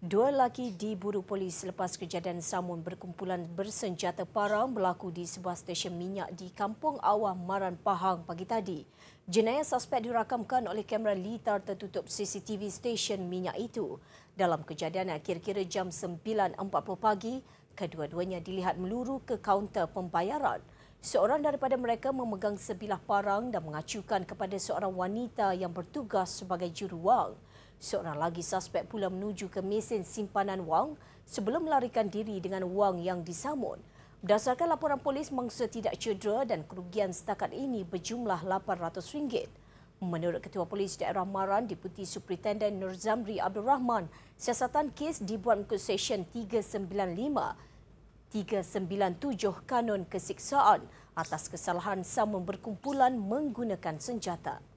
Dua lelaki diburu polis selepas kejadian samun berkumpulan bersenjata parang berlaku di sebuah stesen minyak di Kampung Awang Maran Pahang pagi tadi. Jenayah suspek dirakamkan oleh kamera litar tertutup CCTV stesen minyak itu. Dalam kejadian kira-kira jam 9.40 pagi, kedua-duanya dilihat meluru ke kaunter pembayaran. Seorang daripada mereka memegang sebilah parang dan mengacukan kepada seorang wanita yang bertugas sebagai juru wang. Seorang lagi suspek pula menuju ke mesin simpanan wang sebelum melarikan diri dengan wang yang disamun. Berdasarkan laporan polis, mangsa tidak cedera dan kerugian setakat ini berjumlah RM800. Menurut Ketua Polis Daerah Maran, Deputi Superintendent Nur Zamri Abdul Rahman, siasatan kes dibuat mengikut Seksyen 395, 397 Kanun Kesiksaan atas kesalahan sama berkumpulan menggunakan senjata.